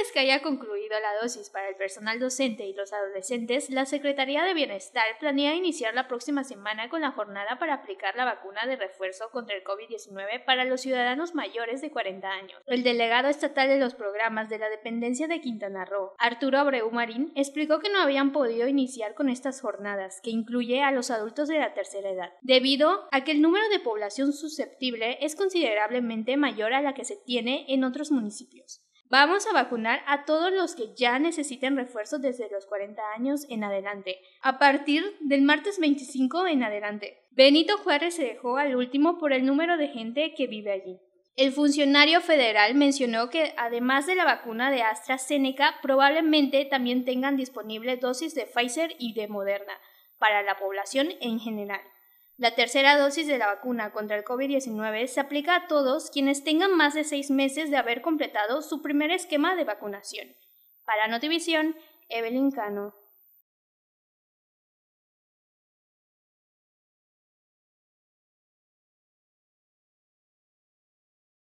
vez que haya concluido la dosis para el personal docente y los adolescentes, la Secretaría de Bienestar planea iniciar la próxima semana con la jornada para aplicar la vacuna de refuerzo contra el COVID-19 para los ciudadanos mayores de 40 años. El delegado estatal de los programas de la dependencia de Quintana Roo, Arturo Abreu Marín, explicó que no habían podido iniciar con estas jornadas, que incluye a los adultos de la tercera edad, debido a que el número de población susceptible es considerablemente mayor a la que se tiene en otros municipios. Vamos a vacunar a todos los que ya necesiten refuerzos desde los 40 años en adelante, a partir del martes 25 en adelante. Benito Juárez se dejó al último por el número de gente que vive allí. El funcionario federal mencionó que además de la vacuna de AstraZeneca, probablemente también tengan disponible dosis de Pfizer y de Moderna para la población en general. La tercera dosis de la vacuna contra el COVID-19 se aplica a todos quienes tengan más de seis meses de haber completado su primer esquema de vacunación. Para Notivisión, Evelyn Cano.